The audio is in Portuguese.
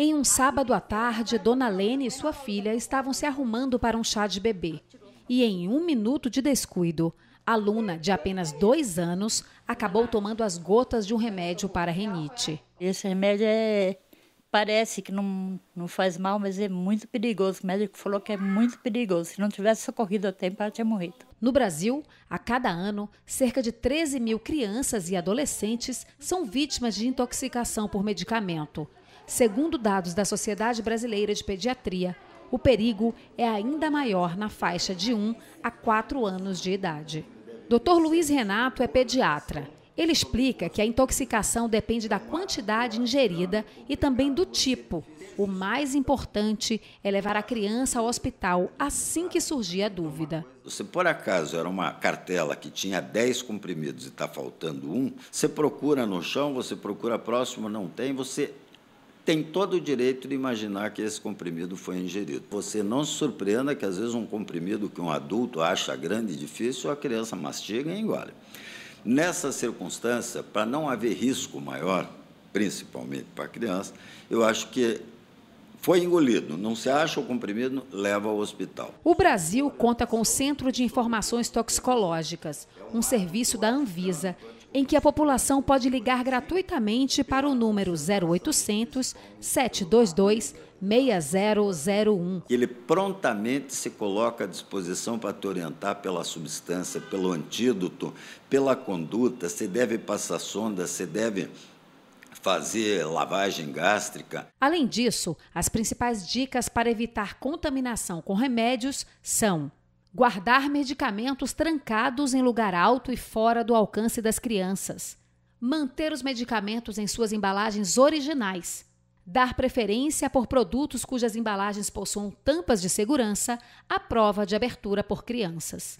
Em um sábado à tarde, Dona Lene e sua filha estavam se arrumando para um chá de bebê. E em um minuto de descuido, a Luna, de apenas dois anos, acabou tomando as gotas de um remédio para renite. Esse remédio é, parece que não, não faz mal, mas é muito perigoso. O médico falou que é muito perigoso. Se não tivesse socorrido a tempo, ela tinha morrido. No Brasil, a cada ano, cerca de 13 mil crianças e adolescentes são vítimas de intoxicação por medicamento. Segundo dados da Sociedade Brasileira de Pediatria, o perigo é ainda maior na faixa de 1 a 4 anos de idade. Dr. Luiz Renato é pediatra. Ele explica que a intoxicação depende da quantidade ingerida e também do tipo. O mais importante é levar a criança ao hospital assim que surgir a dúvida. Se por acaso era uma cartela que tinha 10 comprimidos e está faltando um, você procura no chão, você procura próximo, não tem, você tem todo o direito de imaginar que esse comprimido foi ingerido. Você não se surpreenda que, às vezes, um comprimido que um adulto acha grande e difícil, a criança mastiga e engole. Nessa circunstância, para não haver risco maior, principalmente para a criança, eu acho que foi engolido, não se acha o comprimido, leva ao hospital. O Brasil conta com o Centro de Informações Toxicológicas, um serviço da Anvisa em que a população pode ligar gratuitamente para o número 0800 722 6001. Ele prontamente se coloca à disposição para te orientar pela substância, pelo antídoto, pela conduta, se deve passar sonda, se deve fazer lavagem gástrica. Além disso, as principais dicas para evitar contaminação com remédios são guardar medicamentos trancados em lugar alto e fora do alcance das crianças, manter os medicamentos em suas embalagens originais, dar preferência por produtos cujas embalagens possuam tampas de segurança à prova de abertura por crianças.